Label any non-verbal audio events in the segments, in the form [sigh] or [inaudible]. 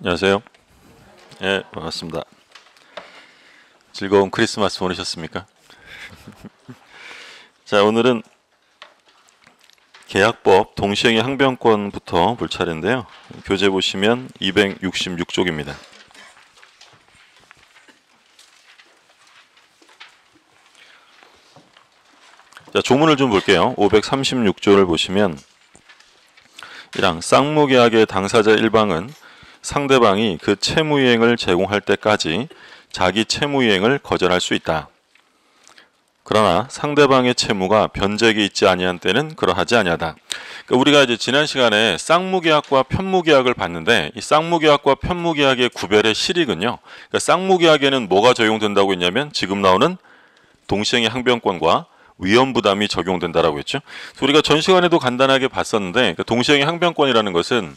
안녕하세요. 예, 반갑습니다. 즐거운 크리스마스 보내셨습니까? [laughs] 자, 오늘은 계약법 동시행의 항변권부터 볼 차례인데요. 교재 보시면 266쪽입니다. 자, 조문을 좀 볼게요. 536조를 보시면 이랑 쌍무계약의 당사자 일방은 상대방이 그 채무이행을 제공할 때까지 자기 채무이행을 거절할 수 있다. 그러나 상대방의 채무가 변제기 있지 아니한 때는 그러하지 아니하다. 그러니까 우리가 이제 지난 시간에 쌍무계약과 편무계약을 봤는데 이 쌍무계약과 편무계약의 구별의 실익은요. 그러니까 쌍무계약에는 뭐가 적용된다고 했냐면 지금 나오는 동시행의 항변권과 위험 부담이 적용된다라고 했죠. 우리가 전 시간에도 간단하게 봤었는데 그러니까 동시행의 항변권이라는 것은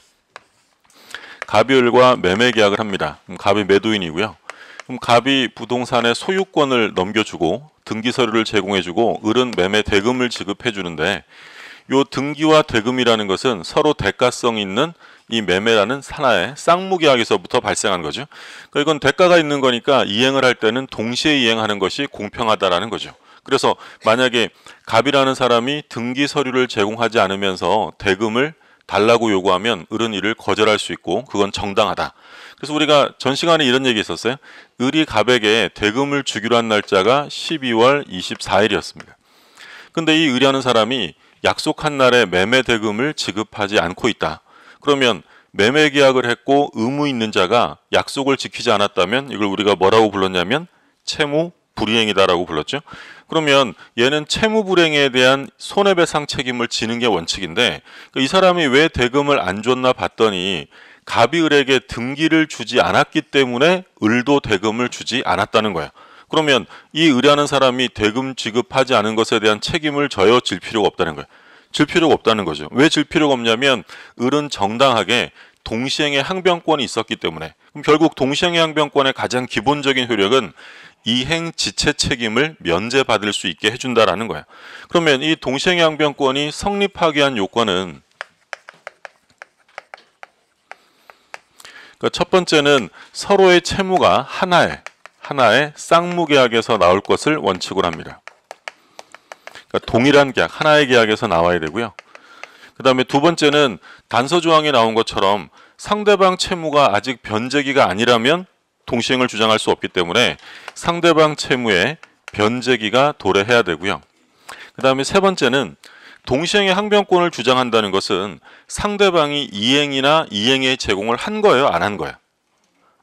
갑이을과 매매 계약을 합니다. 그럼 갑이 매도인이고요. 그럼 갑이 부동산의 소유권을 넘겨주고 등기 서류를 제공해주고 을은 매매 대금을 지급해주는데 요 등기와 대금이라는 것은 서로 대가성 있는 이 매매라는 산하의 쌍무계약에서부터 발생한 거죠. 그러니까 이건 대가가 있는 거니까 이행을 할 때는 동시에 이행하는 것이 공평하다라는 거죠. 그래서 만약에 갑이라는 사람이 등기 서류를 제공하지 않으면서 대금을 달라고 요구하면 을은 이를 거절할 수 있고 그건 정당하다. 그래서 우리가 전 시간에 이런 얘기 했었어요 을이 갑에게 대금을 주기로 한 날짜가 12월 24일이었습니다. 근데 이 의뢰하는 사람이 약속한 날에 매매 대금을 지급하지 않고 있다. 그러면 매매 계약을 했고 의무 있는 자가 약속을 지키지 않았다면 이걸 우리가 뭐라고 불렀냐면 채무 불이행이다라고 불렀죠. 그러면 얘는 채무 불행에 대한 손해배상 책임을 지는 게 원칙인데 이 사람이 왜 대금을 안 줬나 봤더니 갑이 을에게 등기를 주지 않았기 때문에 을도 대금을 주지 않았다는 거야. 그러면 이을뢰하는 사람이 대금 지급하지 않은 것에 대한 책임을 져요 질 필요가 없다는 거예요. 질 필요가 없다는 거죠. 왜 질 필요가 없냐면 을은 정당하게 동시행의 항변권이 있었기 때문에 그럼 결국 동시행의 항변권의 가장 기본적인 효력은 이행 지체 책임을 면제받을 수 있게 해준다라는 거예요. 그러면 이 동시행양변권이 성립하기 위한 요건은 그러니까 첫 번째는 서로의 채무가 하나의 하나의 쌍무계약에서 나올 것을 원칙으로 합니다. 그러니까 동일한 계약, 하나의 계약에서 나와야 되고요. 그 다음에 두 번째는 단서 조항에 나온 것처럼 상대방 채무가 아직 변제기가 아니라면 동시행을 주장할 수 없기 때문에 상대방 채무의 변제기가 도래해야 되고요. 그 다음에 세 번째는 동시행의 항변권을 주장한다는 것은 상대방이 이행이나 이행에 제공을 한 거예요? 안 한 거예요?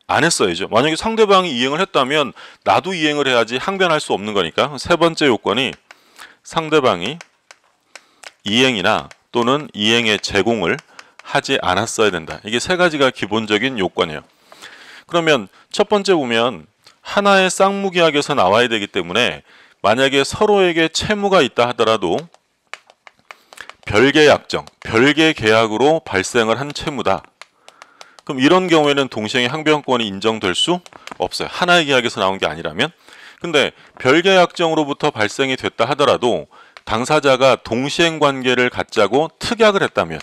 안 했어야죠. 만약에 상대방이 이행을 했다면 나도 이행을 해야지 항변할 수 없는 거니까 세 번째 요건이 상대방이 이행이나 또는 이행에 제공을 하지 않았어야 된다. 이게 세 가지가 기본적인 요건이에요. 그러면 첫 번째 보면 하나의 쌍무계약에서 나와야 되기 때문에 만약에 서로에게 채무가 있다 하더라도 별개 약정, 별개 계약으로 발생을 한 채무다. 그럼 이런 경우에는 동시행의 항변권이 인정될 수 없어요. 하나의 계약에서 나온 게 아니라면. 근데 별개 약정으로부터 발생이 됐다 하더라도 당사자가 동시행 관계를 갖자고 특약을 했다면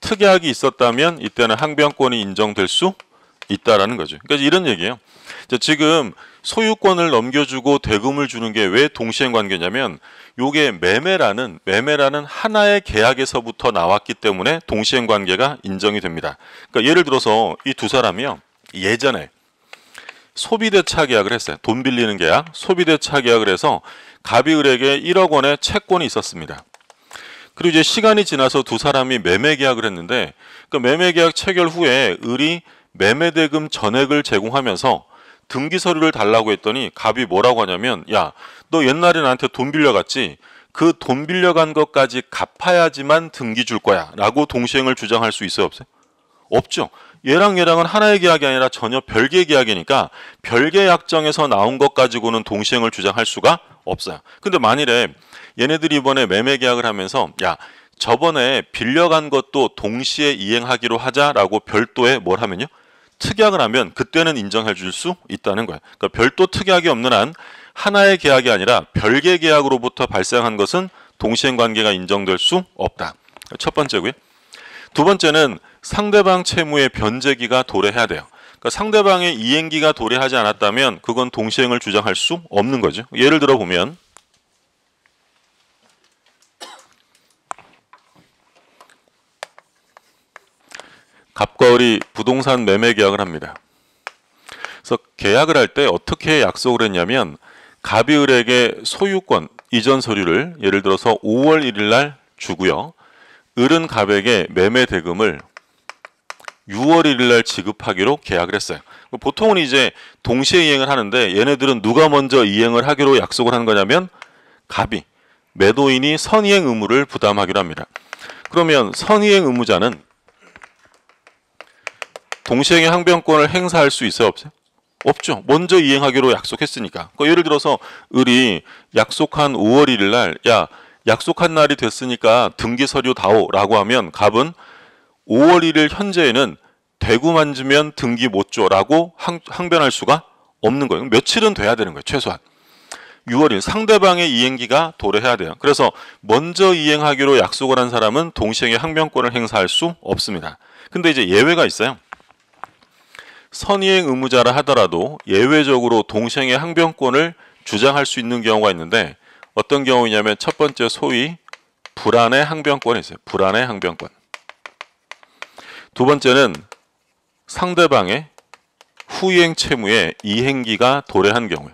특약이 있었다면 이때는 항변권이 인정될 수 있다라는 거죠. 그러니까 이런 얘기예요. 지금 소유권을 넘겨주고 대금을 주는 게 왜 동시행 관계냐면 요게 매매라는 매매라는 하나의 계약에서부터 나왔기 때문에 동시행 관계가 인정이 됩니다. 그러니까 예를 들어서 이 두 사람이요. 예전에 소비대차 계약을 했어요. 돈 빌리는 계약, 소비대차 계약을 해서 가비을에게 1억 원의 채권이 있었습니다. 그리고 이제 시간이 지나서 두 사람이 매매 계약을 했는데 그 매매 계약 체결 후에 을이 매매대금 전액을 제공하면서 등기 서류를 달라고 했더니 갑이 뭐라고 하냐면 야 너 옛날에 나한테 돈 빌려갔지 그 돈 빌려간 것까지 갚아야지만 등기 줄 거야 라고 동시행을 주장할 수 있어요 없어요? 없죠 얘랑 얘랑은 하나의 계약이 아니라 전혀 별개의 계약이니까 별개 약정에서 나온 것 가지고는 동시행을 주장할 수가 없어요 근데 만일에 얘네들이 이번에 매매 계약을 하면서 야 저번에 빌려간 것도 동시에 이행하기로 하자라고 별도의 뭘 하면요 특약을 하면 그때는 인정해 줄 수 있다는 거예요. 그러니까 별도 특약이 없는 한 하나의 계약이 아니라 별개 계약으로부터 발생한 것은 동시행 관계가 인정될 수 없다. 첫 번째고요. 두 번째는 상대방 채무의 변제기가 도래해야 돼요. 그러니까 상대방의 이행기가 도래하지 않았다면 그건 동시행을 주장할 수 없는 거죠. 예를 들어 보면 갑과 을이 부동산 매매 계약을 합니다. 그래서 계약을 할 때 어떻게 약속을 했냐면 갑이 을에게 소유권 이전 서류를 예를 들어서 5월 1일 날 주고요. 을은 갑에게 매매 대금을 6월 1일 날 지급하기로 계약을 했어요. 보통은 이제 동시에 이행을 하는데 얘네들은 누가 먼저 이행을 하기로 약속을 한 거냐면 갑이 매도인이 선이행 의무를 부담하기로 합니다. 그러면 선이행 의무자는 동시행의 항변권을 행사할 수 있어요? 없어요? 없죠. 먼저 이행하기로 약속했으니까. 그러니까 예를 들어서 을이 약속한 5월 1일 날, 야, 약속한 날이 됐으니까 등기 서류 다오라고 하면 갑은 5월 1일 현재에는 대구 만지면 등기 못 줘라고 항, 변할 수가 없는 거예요. 며칠은 돼야 되는 거예요, 최소한. 6월 1 상대방의 이행기가 도래해야 돼요. 그래서 먼저 이행하기로 약속을 한 사람은 동시행의 항변권을 행사할 수 없습니다. 근데 이제 예외가 있어요. 선의행 의무자라 하더라도 예외적으로 동생의 항변권을 주장할 수 있는 경우가 있는데 어떤 경우냐면 이첫 번째 소위 불안의 항변권이 있어요. 불안의 항변권. 두 번째는 상대방의 후이행 채무의 이행기가 도래한 경우에.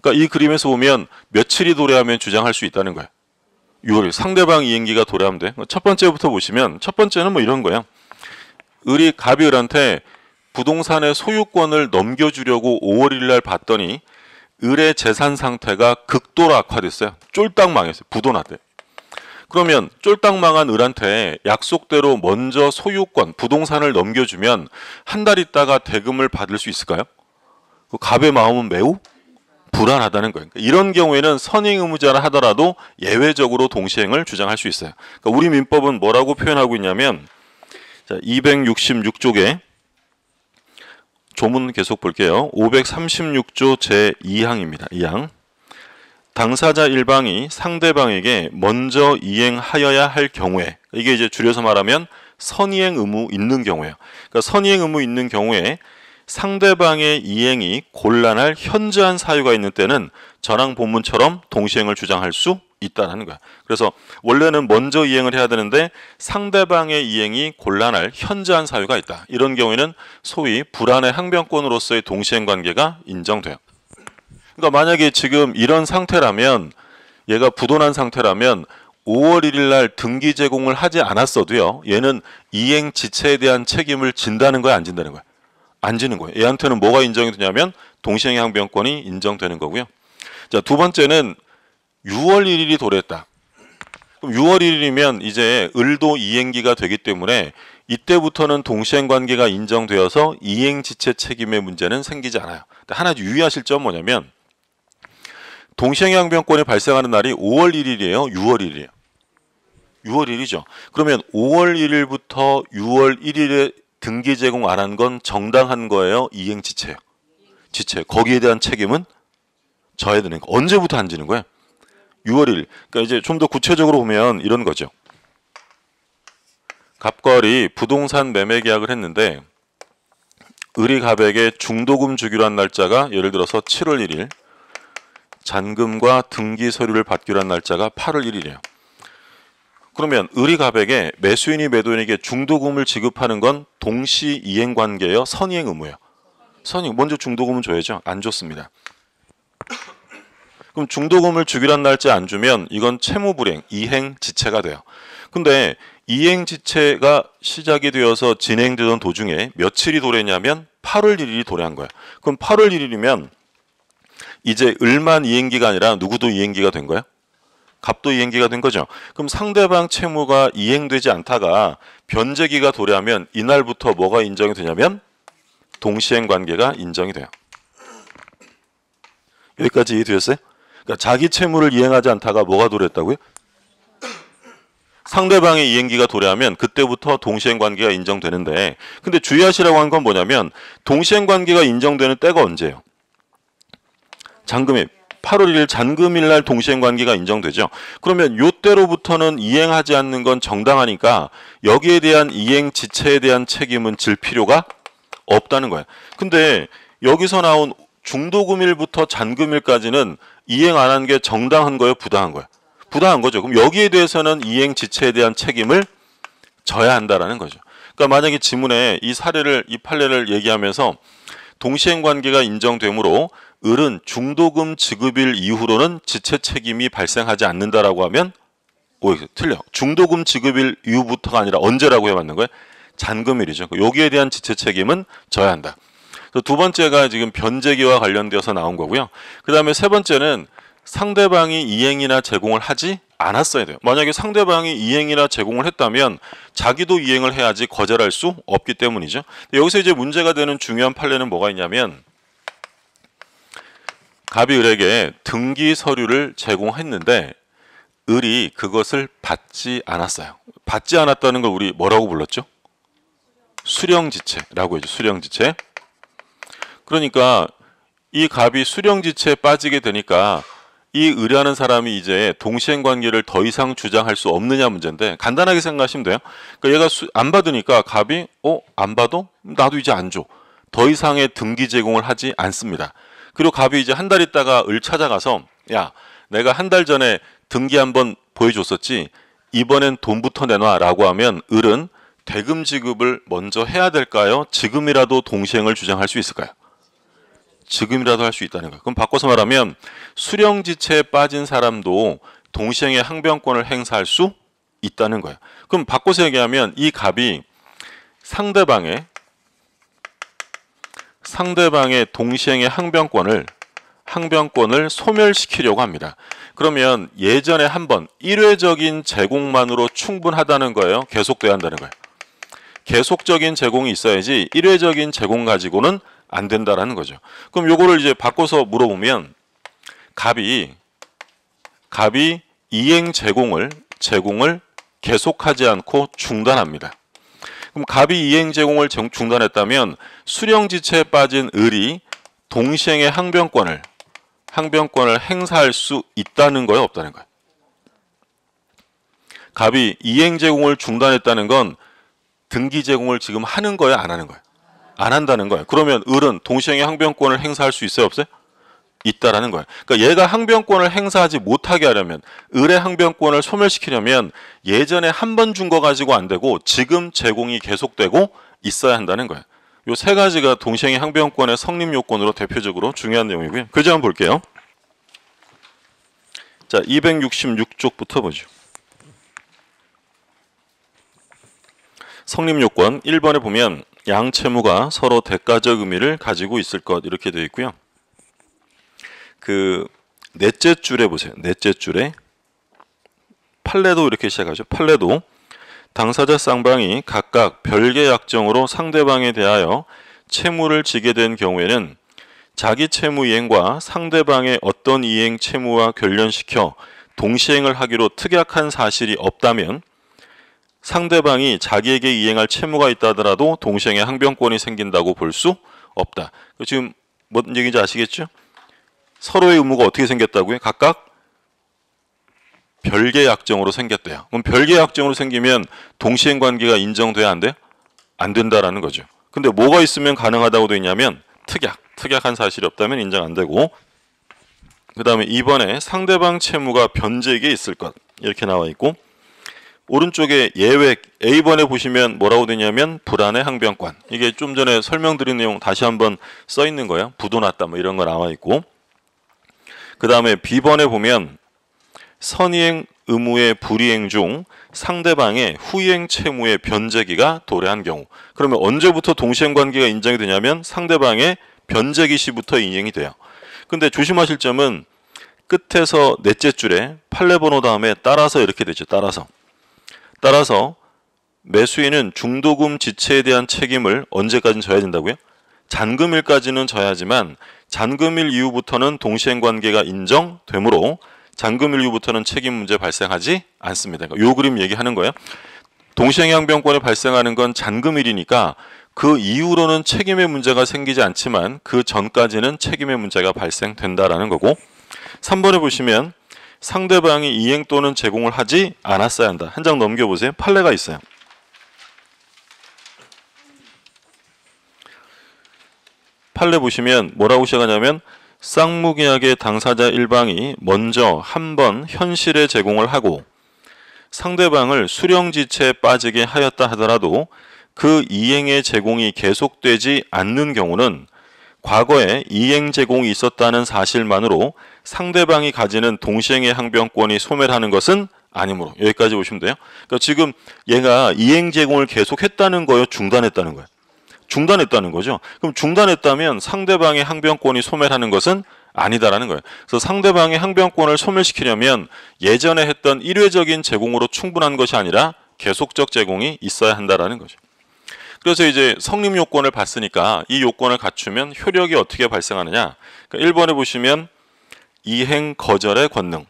그러니까 이 그림에서 보면 며칠이 도래하면 주장할 수 있다는 거예요. 6월 상대방 이행기가 도래하면 돼. 첫 번째부터 보시면 첫 번째는 뭐 이런 거예요. 을이 갑이 을한테 부동산의 소유권을 넘겨주려고 5월 1일 날 봤더니 을의 재산 상태가 극도로 악화됐어요. 쫄딱 망했어요. 부도났대. 그러면 쫄딱 망한 을한테 약속대로 먼저 소유권, 부동산을 넘겨주면 한 달 있다가 대금을 받을 수 있을까요? 그 갑의 마음은 매우 불안하다는 거예요. 그러니까 이런 경우에는 선행 의무자라 하더라도 예외적으로 동시행을 주장할 수 있어요. 그러니까 우리 민법은 뭐라고 표현하고 있냐면 266쪽에 조문 계속 볼게요. 536조 제2항입니다. 2항. 당사자 일방이 상대방에게 먼저 이행하여야 할 경우에 이게 이제 줄여서 말하면 선이행 의무 있는 경우예요. 그러니까 선이행 의무 있는 경우에 상대방의 이행이 곤란할 현저한 사유가 있는 때는 전항 본문처럼 동시행을 주장할 수 있다라는 거야. 그래서 원래는 먼저 이행을 해야 되는데 상대방의 이행이 곤란할 현저한 사유가 있다. 이런 경우에는 소위 불안의 항변권으로서의 동시행 관계가 인정돼요. 그러니까 만약에 지금 이런 상태라면 얘가 부도난 상태라면 5월 1일 날 등기 제공을 하지 않았어도요. 얘는 이행 지체에 대한 책임을 진다는 거야, 안 진다는 거야? 안 지는 거예요. 얘한테는 뭐가 인정이 되냐면 동시행 항변권이 인정되는 거고요. 자, 두 번째는 6월 1일이 도래했다. 그럼 6월 1일이면 이제 을도 이행기가 되기 때문에 이때부터는 동시행 관계가 인정되어서 이행 지체 책임의 문제는 생기지 않아요. 하나 유의하실 점 뭐냐면 동시행 양병권이 발생하는 날이 5월 1일이에요. 6월 1일이에요. 6월 1일이죠. 그러면 5월 1일부터 6월 1일에 등기 제공 안 한 건 정당한 거예요. 이행 지체요. 지체. 거기에 대한 책임은 져야 되는 거. 언제부터 안 지는 거예요? 6월 1일. 그러니까 이제 좀 더 구체적으로 보면 이런 거죠. 갑걸이 부동산 매매 계약을 했는데 의리갑에게 중도금 주기로 한 날짜가 예를 들어서 7월 1일 잔금과 등기 서류를 받기로 한 날짜가 8월 1일이에요. 그러면 의리갑에게 매수인이 매도인에게 중도금을 지급하는 건 동시 이행관계예요. 선이행 의무예요. 선이 먼저 중도금은 줘야죠. 안 줬습니다. 그럼 중도금을 주기란 날짜에 안 주면 이건 채무불행, 이행지체가 돼요. 근데 이행지체가 시작이 되어서 진행되던 도중에 며칠이 도래냐면 8월 1일이 도래한 거예요. 그럼 8월 1일이면 이제 을만 이행기가 아니라 누구도 이행기가 된 거예요? 갑도 이행기가 된 거죠. 그럼 상대방 채무가 이행되지 않다가 변제기가 도래하면 이날부터 뭐가 인정이 되냐면 동시행 관계가 인정이 돼요. 여기까지 이해되셨어요? 그러니까 자기 채무를 이행하지 않다가 뭐가 도래했다고요? 상대방의 이행기가 도래하면 그때부터 동시행 관계가 인정되는데 근데 주의하시라고 한 건 뭐냐면 동시행 관계가 인정되는 때가 언제예요? 잔금입 8월 1일 잔금일 날 동시행 관계가 인정되죠. 그러면 요때로부터는 이행하지 않는 건 정당하니까 여기에 대한 이행 지체에 대한 책임은 질 필요가 없다는 거예요. 근데 여기서 나온 중도금일부터 잔금일까지는 이행 안 한 게 정당한 거예요? 부당한 거예요? 부당한 거죠. 그럼 여기에 대해서는 이행 지체에 대한 책임을 져야 한다라는 거죠. 그러니까 만약에 지문에 이 사례를 이 판례를 얘기하면서 동시행 관계가 인정되므로 을은 중도금 지급일 이후로는 지체 책임이 발생하지 않는다라고 하면 오 틀려. 중도금 지급일 이후부터가 아니라 언제라고 해왔는 거예요? 잔금일이죠. 그 여기에 대한 지체 책임은 져야 한다. 두 번째가 지금 변제기와 관련되어서 나온 거고요. 그 다음에 세 번째는 상대방이 이행이나 제공을 하지 않았어야 돼요. 만약에 상대방이 이행이나 제공을 했다면 자기도 이행을 해야지 거절할 수 없기 때문이죠. 여기서 이제 문제가 되는 중요한 판례는 뭐가 있냐면 갑이 을에게 등기 서류를 제공했는데 을이 그것을 받지 않았어요. 받지 않았다는 걸 우리 뭐라고 불렀죠? 수령지체라고 해죠 수령지체. 그러니까 이 갑이 수령지체에 빠지게 되니까 이 의뢰하는 사람이 이제 동시행 관계를 더 이상 주장할 수 없느냐 문제인데 간단하게 생각하시면 돼요. 그러니까 얘가 수, 안 받으니까 갑이 어 안 받아? 나도 이제 안 줘. 더 이상의 등기 제공을 하지 않습니다. 그리고 갑이 이제 한 달 있다가 을 찾아가서 야 내가 한 달 전에 등기 한 번 보여줬었지 이번엔 돈부터 내놔라고 하면 을은 대금 지급을 먼저 해야 될까요? 지금이라도 동시행을 주장할 수 있을까요? 지금이라도 할 수 있다는 거. 예요 그럼 바꿔서 말하면 수령지체에 빠진 사람도 동시행의 항변권을 행사할 수 있다는 거예요 그럼 바꿔서 얘기하면 이 갑이 상대방의 상대방의 동시행의 항변권을 항변권을 소멸시키려고 합니다. 그러면 예전에 한 번 일회적인 제공만으로 충분하다는 거예요. 계속돼야 한다는 거예요. 계속적인 제공이 있어야지 일회적인 제공 가지고는 안 된다라는 거죠. 그럼 요거를 이제 바꿔서 물어보면 갑이 갑이 이행 제공을 제공을 계속하지 않고 중단합니다. 그럼 갑이 이행 제공을 중단했다면 수령지체에 빠진 을이 동시행의 항변권을 항변권을 행사할 수 있다는 거예요, 없다는 거예요. 갑이 이행 제공을 중단했다는 건 등기 제공을 지금 하는 거예요, 안 하는 거예요? 안 한다는 거예요. 그러면 을은 동시의 항변권을 행사할 수 있어요, 없어요? 있다라는 거예요. 그러니까 얘가 항변권을 행사하지 못하게 하려면 을의 항변권을 소멸시키려면 예전에 한 번 준 거 가지고 안 되고 지금 제공이 계속되고 있어야 한다는 거예요. 요 세 가지가 동시행위 항변권의 성립 요건으로 대표적으로 중요한 내용이고요. 그재 한번 볼게요. 자, 266쪽부터 보죠. 성립 요건 1번에 보면 양 채무가 서로 대가적 의미를 가지고 있을 것 이렇게 되어 있고요. 그 넷째 줄에 보세요. 넷째 줄에 판례도 이렇게 시작하죠. 판례도 당사자 쌍방이 각각 별개 약정으로 상대방에 대하여 채무를 지게 된 경우에는 자기 채무 이행과 상대방의 어떤 이행 채무와 결련시켜 동시행을 하기로 특약한 사실이 없다면 상대방이 자기에게 이행할 채무가 있다 하더라도 동시행의 항변권이 생긴다고 볼 수 없다. 그 지금 뭔 얘기인지 아시겠죠? 서로의 의무가 어떻게 생겼다고요? 각각 별개의 악정으로 생겼대요. 그럼 별개의 악정으로 생기면 동시행 관계가 인정돼야 안 돼요? 안 된다라는 거죠. 근데 뭐가 있으면 가능하다고 돼 있냐면 특약, 특약한 사실이 없다면 인정 안 되고 그 다음에 이번에 상대방 채무가 변제기에 있을 것 이렇게 나와 있고 오른쪽에 예외 A번에 보시면 뭐라고 되냐면 불안의 항변권 이게 좀 전에 설명드린 내용 다시 한번 써 있는 거예요 부도 났다 뭐 이런 거 나와 있고 그 다음에 B번에 보면 선의행 의무의 불이행 중 상대방의 후이행 채무의 변제기가 도래한 경우 그러면 언제부터 동시행 관계가 인정이 되냐면 상대방의 변제기 시부터 인행이 돼요 근데 조심하실 점은 끝에서 넷째 줄에 판례번호 다음에 따라서 이렇게 되죠 따라서 따라서 매수인은 중도금 지체에 대한 책임을 언제까지 져야 된다고요? 잔금일까지는 져야지만 잔금일 이후부터는 동시행관계가 인정되므로 잔금일 이후부터는 책임 문제 발생하지 않습니다. 그러니까 요 그림 얘기하는 거예요. 동시행양병권에 발생하는 건 잔금일이니까 그 이후로는 책임의 문제가 생기지 않지만 그 전까지는 책임의 문제가 발생된다라는 거고 3번에 보시면 상대방이 이행 또는 제공을 하지 않았어야 한다. 한 장 넘겨보세요. 판례가 있어요. 판례 보시면 뭐라고 시작하냐면 쌍무기약의 당사자 일방이 먼저 한 번 현실에 제공을 하고 상대방을 수령지체에 빠지게 하였다 하더라도 그 이행의 제공이 계속되지 않는 경우는 과거에 이행 제공이 있었다는 사실만으로 상대방이 가지는 동시행의 항변권이 소멸하는 것은 아니므로 여기까지 보시면 돼요. 그러니까 지금 얘가 이행 제공을 계속했다는 거요 중단했다는 거예요. 중단했다는 거죠. 그럼 중단했다면 상대방의 항변권이 소멸하는 것은 아니다라는 거예요. 그래서 상대방의 항변권을 소멸시키려면 예전에 했던 일회적인 제공으로 충분한 것이 아니라 계속적 제공이 있어야 한다라는 거죠. 그래서 이제 성립 요건을 봤으니까 이 요건을 갖추면 효력이 어떻게 발생하느냐. 그러니까 1번에 보시면 이행 거절의 권능.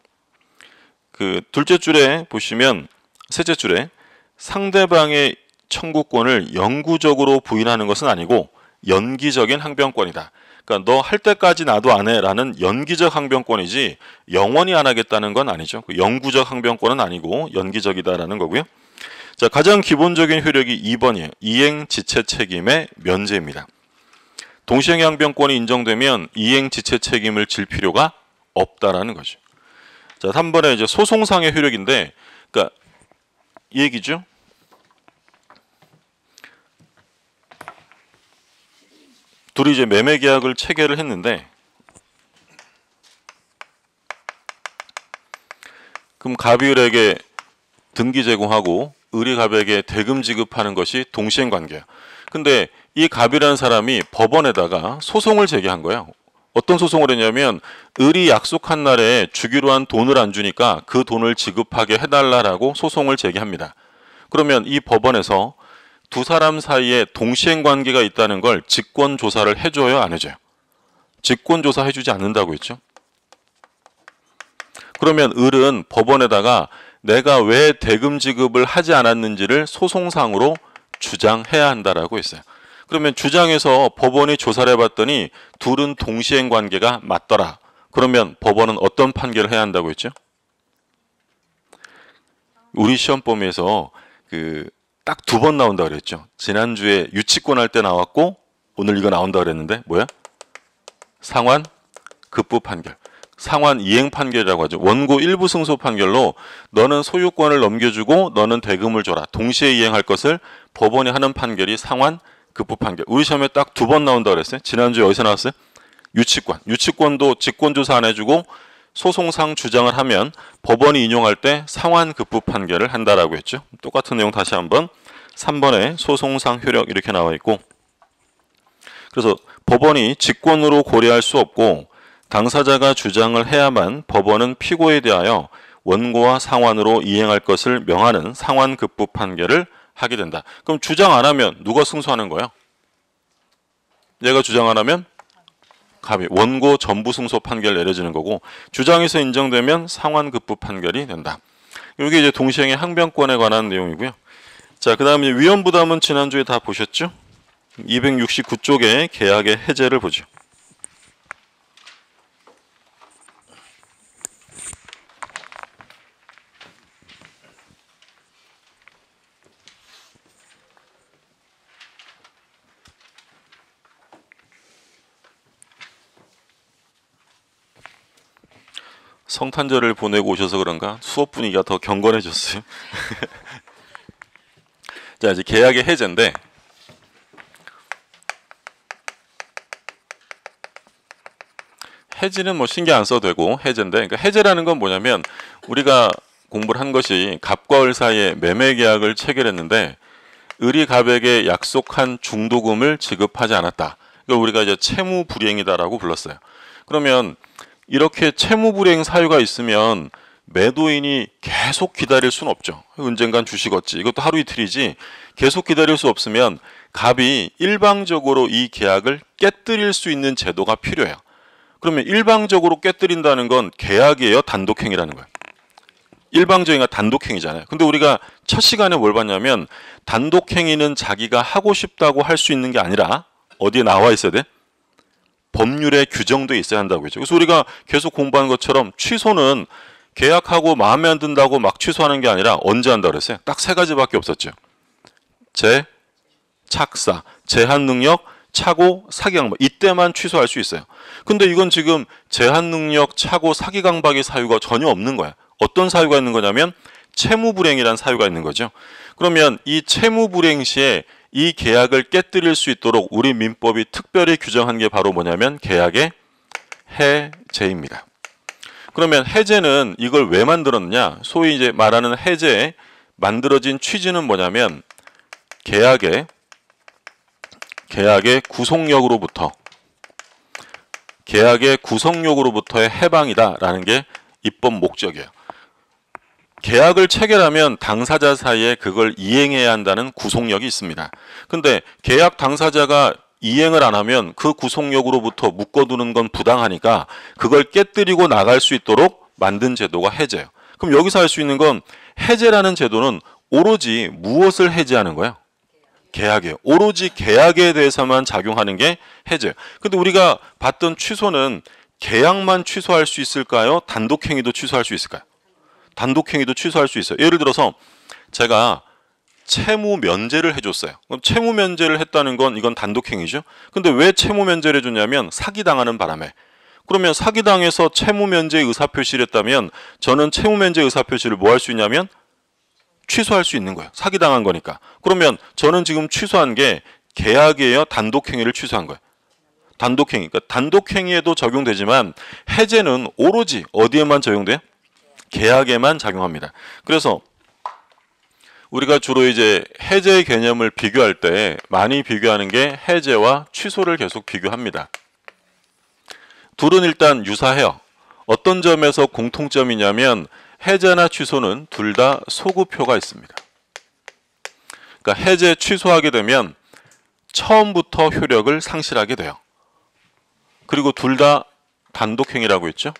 그 둘째 줄에 보시면 셋째 줄에 상대방의 청구권을 영구적으로 부인하는 것은 아니고 연기적인 항변권이다. 그러니까 너 할 때까지 나도 안 해라는 연기적 항변권이지 영원히 안 하겠다는 건 아니죠. 그 영구적 항변권은 아니고 연기적이다라는 거고요. 자, 가장 기본적인 효력이 2번이에요. 이행 지체 책임의 면제입니다. 동시행 양병권이 인정되면 이행 지체 책임을 질 필요가 없다라는 거죠. 자, 3번에 이제 소송상의 효력인데 그러니까 이 얘기죠. 둘이 이제 매매 계약을 체결을 했는데 그럼 가비율에게 등기 제공하고 의리갑에게 대금 지급하는 것이 동시행관계야. 근데 이 갑이라는 사람이 법원에다가 소송을 제기한 거예요. 어떤 소송을 했냐면 을이 약속한 날에 주기로 한 돈을 안 주니까 그 돈을 지급하게 해달라라고 소송을 제기합니다. 그러면 이 법원에서 두 사람 사이에 동시행 관계가 있다는 걸 직권 조사를 해줘요, 안 해줘요? 직권 조사 해주지 않는다고 했죠. 그러면 을은 법원에다가 내가 왜 대금 지급을 하지 않았는지를 소송상으로 주장해야 한다라고 했어요. 그러면 주장해서 법원이 조사를 해봤더니 둘은 동시행 관계가 맞더라. 그러면 법원은 어떤 판결을 해야 한다고 했죠? 우리 시험 범위에서 그 딱 두 번 나온다 고 그랬죠. 지난주에 유치권 할 때 나왔고 오늘 이거 나온다 고 그랬는데 뭐야? 상환 급부 판결. 상환 이행 판결이라고 하죠. 원고 일부 승소 판결로 너는 소유권을 넘겨주고 너는 대금을 줘라. 동시에 이행할 것을 법원이 하는 판결이 상환 급부 판결. 의시험에 딱 두 번 나온다 고 그랬어요. 지난주에 어디서 나왔어요? 유치권. 유치권도 직권조사 안 해주고 소송상 주장을 하면 법원이 인용할 때 상환 급부 판결을 한다라고 했죠. 똑같은 내용 다시 한번 3번에 소송상 효력 이렇게 나와 있고 그래서 법원이 직권으로 고려할 수 없고 당사자가 주장을 해야만 법원은 피고에 대하여 원고와 상환으로 이행할 것을 명하는 상환급부 판결을 하게 된다. 그럼 주장 안 하면 누가 승소하는 거예요? 얘가 주장 안 하면 갑이 원고 전부 승소 판결 내려지는 거고 주장에서 인정되면 상환급부 판결이 된다. 이게 이제 동시행의 항변권에 관한 내용이고요. 자, 그 다음에 위험부담은 지난주에 다 보셨죠? 269쪽에 계약의 해제를 보죠. 성탄절을 보내고 오셔서 그런가 수업 분위기가 더 경건해졌어요. [laughs] 자 이제 계약의 해제인데 해지는 뭐 신경 안 써도 되고 해제인데 그러니까 해제라는 건 뭐냐면 우리가 공부를 한 것이 갑과 을 사이에 매매 계약을 체결했는데 을이 갑에게 약속한 중도금을 지급하지 않았다. 그러 그러니까 우리가 이제 채무 불이행이다라고 불렀어요. 그러면 이렇게 채무불행 사유가 있으면 매도인이 계속 기다릴 수는 없죠. 언젠간 주식 얻지. 이것도 하루 이틀이지 계속 기다릴 수 없으면 갑이 일방적으로 이 계약을 깨뜨릴 수 있는 제도가 필요해요. 그러면 일방적으로 깨뜨린다는 건 계약이에요? 단독행위라는 거예요? 일방적인가 단독행위잖아요. 근데 우리가 첫 시간에 뭘 봤냐면 단독행위는 자기가 하고 싶다고 할 수 있는 게 아니라 어디에 나와 있어야 돼? 법률의규정도 있어야 한다고 했죠. 그래서 우리가 계속 공부하는 것처럼 취소는 계약하고 마음에 안 든다고 막 취소하는 게 아니라 언제 한다 고 그랬어요? 딱 세 가지밖에 없었죠. 제, 착사, 제한 능력, 차고, 사기 강박. 뭐 이때만 취소할 수 있어요. 근데 이건 지금 제한 능력, 차고, 사기 강박의 사유가 전혀 없는 거야. 어떤 사유가 있는 거냐면 채무 불행이라는 사유가 있는 거죠. 그러면 이 채무 불행 시에 이 계약을 깨뜨릴 수 있도록 우리 민법이 특별히 규정한 게 바로 뭐냐면 계약의 해제입니다. 그러면 해제는 이걸 왜 만들었느냐? 소위 이제 말하는 해제에 만들어진 취지는 뭐냐면 계약의 계약의 구속력으로부터 계약의 구속력으로부터의 해방이다라는 게 입법 목적이에요. 계약을 체결하면 당사자 사이에 그걸 이행해야 한다는 구속력이 있습니다. 근데 계약 당사자가 이행을 안 하면 그 구속력으로부터 묶어두는 건 부당하니까 그걸 깨뜨리고 나갈 수 있도록 만든 제도가 해제예요. 그럼 여기서 할 수 있는 건 해제라는 제도는 오로지 무엇을 해제하는 거예요? 계약이에요. 오로지 계약에 대해서만 작용하는 게 해제예요. 근데 우리가 봤던 취소는 계약만 취소할 수 있을까요? 단독행위도 취소할 수 있을까요? 단독행위도 취소할 수 있어요. 예를 들어서 제가 채무 면제를 해줬어요. 그럼 채무 면제를 했다는 건 이건 단독행위죠. 근데 왜 채무 면제를 해줬냐면 사기당하는 바람에. 그러면 사기당해서 채무 면제 의사표시를 했다면 저는 채무 면제 의사표시를 뭐 할 수 있냐면 취소할 수 있는 거예요. 사기당한 거니까. 그러면 저는 지금 취소한 게 계약이에요. 단독행위를 취소한 거예요. 단독행위. 그러니까 단독행위에도 적용되지만 해제는 오로지 어디에만 적용돼요? 계약에만 작용합니다. 그래서 우리가 주로 이제 해제 개념을 비교할 때 많이 비교하는 게 해제와 취소를 계속 비교합니다. 둘은 일단 유사해요. 어떤 점에서 공통점이냐면 해제나 취소는 둘 다소급표가 있습니다. 그러니까 해제 취소하게 되면 처음부터 효력을 상실하게 돼요. 그리고 둘 다 단독행위라고 했죠.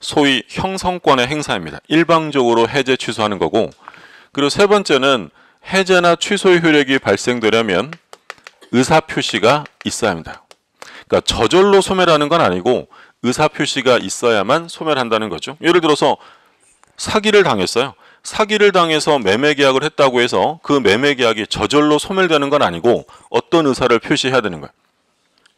소위 형성권의 행사입니다. 일방적으로 해제 취소하는 거고 그리고 세 번째는 해제나 취소의 효력이 발생되려면 의사표시가 있어야 합니다. 그러니까 저절로 소멸하는 건 아니고 의사표시가 있어야만 소멸한다는 거죠. 예를 들어서 사기를 당했어요. 사기를 당해서 매매 계약을 했다고 해서 그 매매 계약이 저절로 소멸되는 건 아니고 어떤 의사를 표시해야 되는 거예요.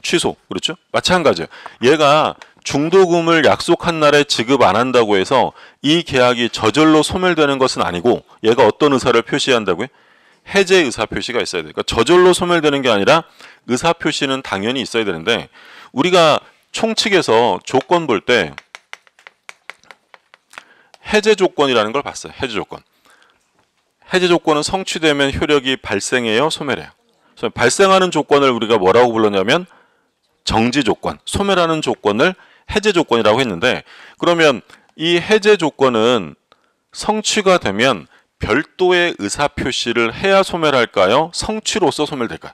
취소. 그렇죠? 마찬가지예요. 얘가 중도금을 약속한 날에 지급 안 한다고 해서 이 계약이 저절로 소멸되는 것은 아니고 얘가 어떤 의사를 표시해야 한다고요? 해제 의사 표시가 있어야 돼요. 그러니까 저절로 소멸되는 게 아니라 의사 표시는 당연히 있어야 되는데 우리가 총칙에서 조건 볼 때 해제 조건이라는 걸 봤어요. 해제 조건. 해제 조건은 성취되면 효력이 발생해요, 소멸해요. 발생하는 조건을 우리가 뭐라고 불렀냐면 정지 조건, 소멸하는 조건을 해제 조건이라고 했는데 그러면 이 해제 조건은 성취가 되면 별도의 의사 표시를 해야 소멸할까요? 성취로서 소멸될까요?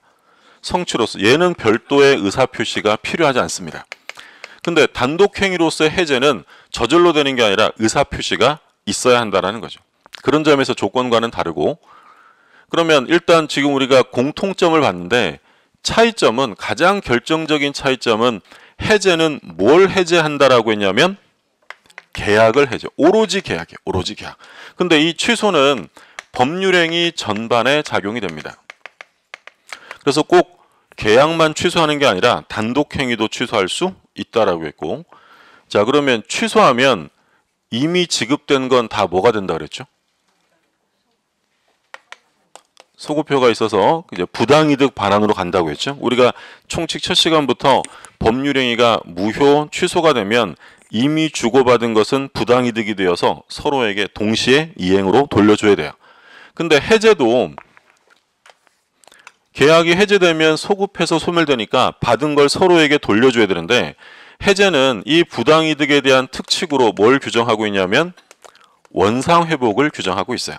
성취로서 얘는 별도의 의사 표시가 필요하지 않습니다. 근데 단독 행위로서의 해제는 저절로 되는 게 아니라 의사 표시가 있어야 한다는 거죠. 그런 점에서 조건과는 다르고 그러면 일단 지금 우리가 공통점을 봤는데 차이점은 가장 결정적인 차이점은 해제는 뭘 해제한다라고 했냐면 계약을 해제. 오로지 계약이에요. 오로지 계약. 근데 이 취소는 법률행위 전반에 작용이 됩니다. 그래서 꼭 계약만 취소하는 게 아니라 단독행위도 취소할 수 있다라고 했고 자 그러면 취소하면 이미 지급된 건 다 뭐가 된다 그랬죠? 소급표가 있어서 이제 부당이득 반환으로 간다고 했죠. 우리가 총칙 첫 시간부터 법률행위가 무효 취소가 되면 이미 주고받은 것은 부당이득이 되어서 서로에게 동시에 이행으로 돌려줘야 돼요. 근데 해제도 계약이 해제되면 소급해서 소멸되니까 받은 걸 서로에게 돌려줘야 되는데 해제는 이 부당이득에 대한 특칙으로 뭘 규정하고 있냐면 원상회복을 규정하고 있어요.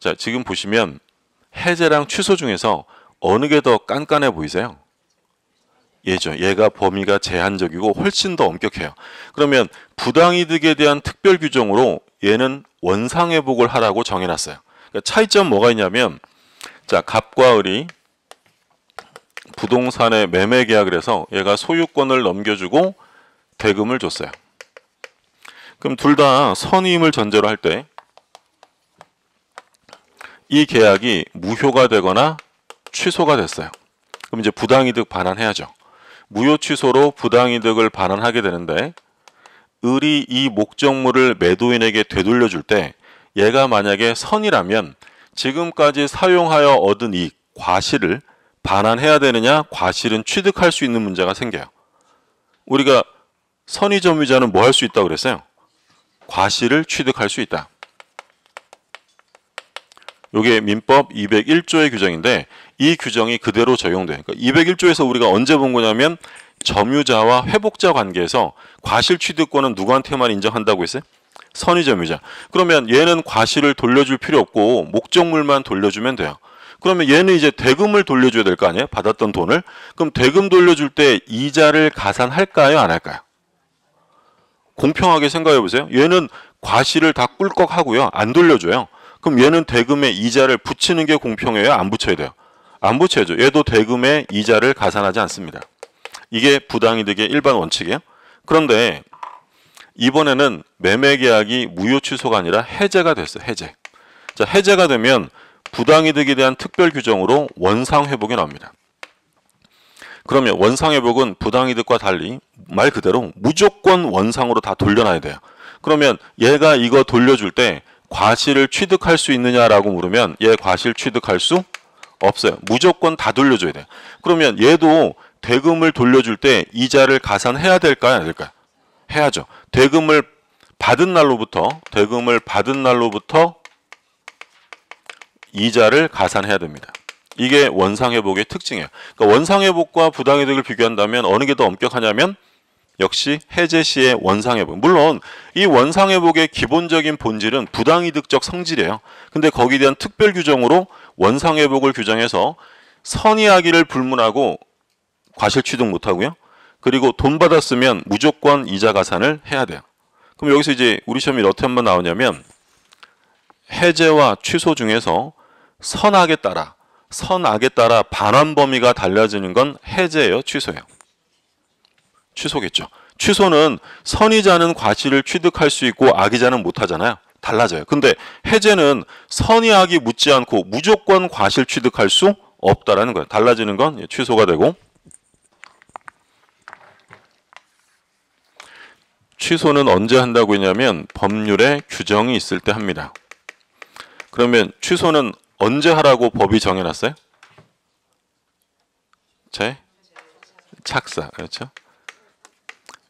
자, 지금 보시면 해제랑 취소 중에서 어느 게 더 깐깐해 보이세요? 예죠. 얘가 범위가 제한적이고 훨씬 더 엄격해요. 그러면 부당이득에 대한 특별 규정으로 얘는 원상회복을 하라고 정해놨어요. 그러니까 차이점 뭐가 있냐면 자 갑과 을이 부동산의 매매 계약을 해서 얘가 소유권을 넘겨주고 대금을 줬어요. 그럼 둘 다 선임을 전제로 할 때 이 계약이 무효가 되거나 취소가 됐어요. 그럼 이제 부당이득 반환해야죠. 무효 취소로 부당이득을 반환하게 되는데 을이 이 목적물을 매도인에게 되돌려 줄 때 얘가 만약에 선이라면 지금까지 사용하여 얻은 이 과실을 반환해야 되느냐 과실은 취득할 수 있는 문제가 생겨요. 우리가 선의 점유자는 뭐 할 수 있다고 그랬어요? 과실을 취득할 수 있다. 이게 민법 201조의 규정인데 이 규정이 그대로 적용돼. 그러니까 201조에서 우리가 언제 본 거냐면 점유자와 회복자 관계에서 과실 취득권은 누구한테만 인정한다고 했어요? 선의 점유자. 그러면 얘는 과실을 돌려줄 필요 없고 목적물만 돌려주면 돼요. 그러면 얘는 이제 대금을 돌려줘야 될 거 아니에요? 받았던 돈을. 그럼 대금 돌려줄 때 이자를 가산할까요? 안 할까요? 공평하게 생각해 보세요. 얘는 과실을 다 꿀꺽 하고요. 안 돌려줘요. 그럼 얘는 대금에 이자를 붙이는 게 공평해요? 안 붙여야 돼요? 안 붙여야죠. 얘도 대금의 이자를 가산하지 않습니다. 이게 부당이득의 일반 원칙이에요. 그런데 이번에는 매매계약이 무효취소가 아니라 해제가 됐어요. 해제. 자, 해제가 되면 부당이득에 대한 특별 규정으로 원상회복이 나옵니다. 그러면 원상회복은 부당이득과 달리 말 그대로 무조건 원상으로 다 돌려놔야 돼요. 그러면 얘가 이거 돌려줄 때 과실을 취득할 수 있느냐라고 물으면 얘 과실 취득할 수 없어요. 무조건 다 돌려줘야 돼요. 그러면 얘도 대금을 돌려줄 때 이자를 가산해야 될까요? 안 될까요? 해야죠. 대금을 받은 날로부터 대금을 받은 날로부터 이자를 가산해야 됩니다. 이게 원상회복의 특징이에요. 그러니까 원상회복과 부당이득을 비교한다면 어느 게 더 엄격하냐면 역시 해제 시의 원상회복. 물론 이 원상회복의 기본적인 본질은 부당이득적 성질이에요. 근데 거기에 대한 특별 규정으로 원상회복을 규정해서 선의하기를 불문하고 과실 취득 못하고요. 그리고 돈 받았으면 무조건 이자 가산을 해야 돼요. 그럼 여기서 이제 우리 시험이 어떻게 한번 나오냐면 해제와 취소 중에서 선악에 따라 선악에 따라 반환 범위가 달라지는 건 해제예요, 취소예요. 취소겠죠. 취소는 선의자는 과실을 취득할 수 있고 악의자는 못하잖아요. 달라져요. 근데 해제는 선의하기 묻지 않고 무조건 과실 취득할 수 없다라는 거예요. 달라지는 건 취소가 되고 취소는 언제 한다고 했냐면 법률에 규정이 있을 때 합니다. 그러면 취소는 언제 하라고 법이 정해놨어요? 제 착사 그렇죠?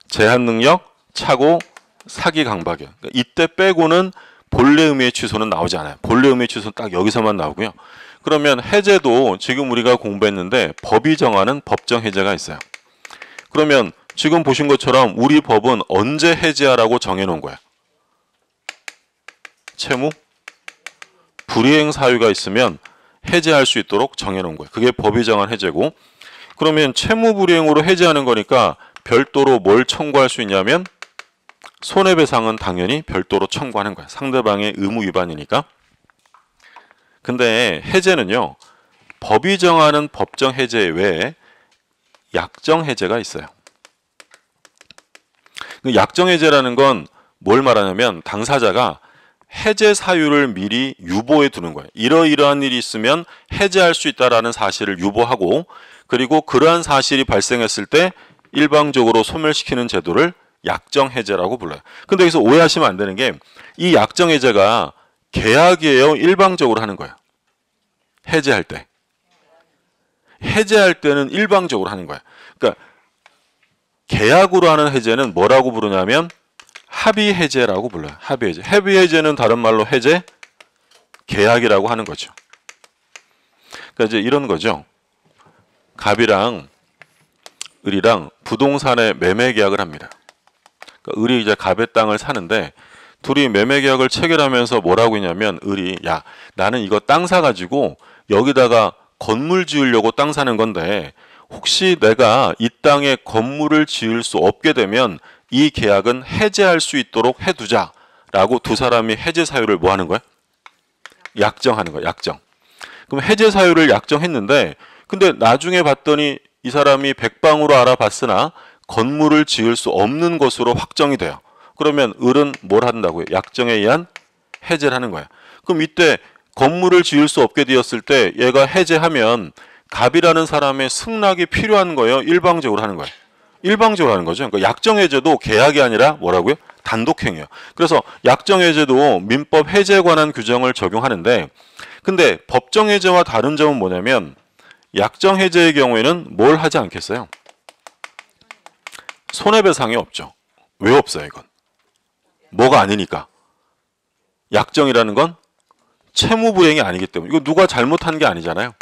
제한 능력 차고 사기 강박이요 그러니까 이때 빼고는 본래 의미의 취소는 나오지 않아요. 본래 의미의 취소는 딱 여기서만 나오고요. 그러면 해제도 지금 우리가 공부했는데 법이 정하는 법정 해제가 있어요. 그러면 지금 보신 것처럼 우리 법은 언제 해제하라고 정해놓은 거야. 채무, 불이행 사유가 있으면 해제할 수 있도록 정해놓은 거예요. 그게 법이 정한 해제고 그러면 채무 불이행으로 해제하는 거니까 별도로 뭘 청구할 수 있냐면 손해배상은 당연히 별도로 청구하는 거야. 상대방의 의무 위반이니까. 근데 해제는요. 법이 정하는 법정 해제 외에 약정 해제가 있어요. 그 약정 해제라는 건 뭘 말하냐면 당사자가 해제 사유를 미리 유보해 두는 거예요. 이러이러한 일이 있으면 해제할 수 있다라는 사실을 유보하고 그리고 그러한 사실이 발생했을 때 일방적으로 소멸시키는 제도를 약정 해제라고 불러요. 근데 여기서 오해하시면 안 되는 게 이 약정 해제가 계약이에요. 일방적으로 하는 거예요. 해제할 때. 해제할 때는 일방적으로 하는 거예요. 그러니까 계약으로 하는 해제는 뭐라고 부르냐면 합의 해제라고 불러요. 합의 해제. 합의 해제는 다른 말로 해제 계약이라고 하는 거죠. 그러니까 이제 이런 거죠. 갑이랑 을이랑 부동산의 매매 계약을 합니다. 그러니까 을이 이제 갑의 땅을 사는데 둘이 매매 계약을 체결하면서 뭐라고 했냐면 을이 야 나는 이거 땅 사가지고 여기다가 건물 지으려고 땅 사는 건데 혹시 내가 이 땅에 건물을 지을 수 없게 되면 이 계약은 해제할 수 있도록 해두자라고 두 사람이 해제 사유를 뭐 하는 거야? 약정하는 거야 약정. 그럼 해제 사유를 약정했는데 근데 나중에 봤더니 이 사람이 백방으로 알아봤으나 건물을 지을 수 없는 것으로 확정이 돼요. 그러면 을은 뭘 한다고요? 약정에 의한 해제를 하는 거예요. 그럼 이때 건물을 지을 수 없게 되었을 때 얘가 해제하면 갑이라는 사람의 승낙이 필요한 거예요. 일방적으로 하는 거예요. 일방적으로 하는 거죠. 그러니까 약정해제도 계약이 아니라 뭐라고요? 단독행위예요. 그래서 약정해제도 민법 해제에 관한 규정을 적용하는데 근데 법정해제와 다른 점은 뭐냐면 약정해제의 경우에는 뭘 하지 않겠어요? 손해배상이 없죠. 왜 없어요, 이건? 뭐가 아니니까. 약정이라는 건 채무불행이 아니기 때문에 이거 누가 잘못한 게 아니잖아요.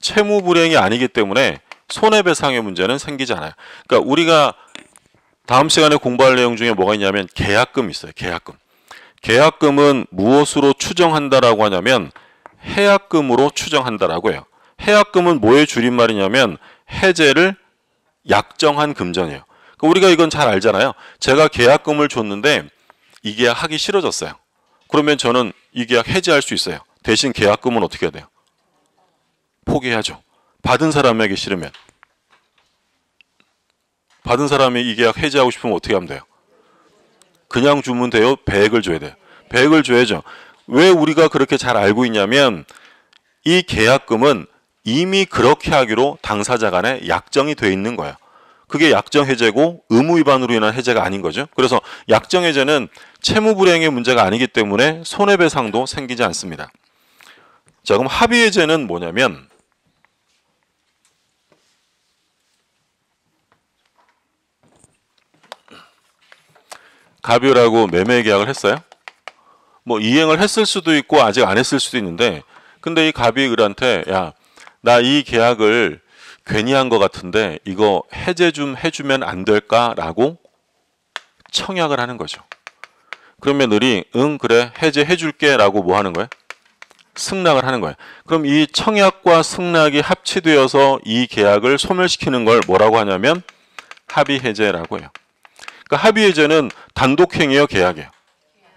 채무불행이 아니기 때문에 손해배상의 문제는 생기지 않아요. 그러니까 우리가 다음 시간에 공부할 내용 중에 뭐가 있냐면 계약금 이 있어요. 계약금. 계약금은 무엇으로 추정한다라고 하냐면 해약금으로 추정한다라고 해요. 해약금은 뭐의 줄임말이냐면 해제를 약정한 금전이에요. 우리가 이건 잘 알잖아요. 제가 계약금을 줬는데 이 계약 하기 싫어졌어요. 그러면 저는 이 계약 해지할 수 있어요. 대신 계약금은 어떻게 해야 돼요? 포기해야죠. 받은 사람에게 싫으면. 받은 사람이 이 계약 해지하고 싶으면 어떻게 하면 돼요? 그냥 주면 돼요? 배액을 줘야 돼요? 배액을 줘야죠. 왜 우리가 그렇게 잘 알고 있냐면 이 계약금은 이미 그렇게 하기로 당사자 간에 약정이 돼 있는 거예요. 그게 약정 해제고 의무 위반으로 인한 해제가 아닌 거죠. 그래서 약정 해제는 채무 불행의 문제가 아니기 때문에 손해배상도 생기지 않습니다. 자, 그럼 합의 해제는 뭐냐면 가비라고 매매 계약을 했어요. 뭐 이행을 했을 수도 있고 아직 안 했을 수도 있는데 근데 이 가비의 을한테 야, 나 이 계약을 괜히 한 것 같은데 이거 해제 좀 해주면 안 될까라고 청약을 하는 거죠. 그러면 을이 응 그래 해제해 줄게 라고 뭐 하는 거예요? 승낙을 하는 거예요. 그럼 이 청약과 승낙이 합치되어서 이 계약을 소멸시키는 걸 뭐라고 하냐면 합의 해제라고 해요. 그러니까 합의 해제는 단독행위요 계약이에요.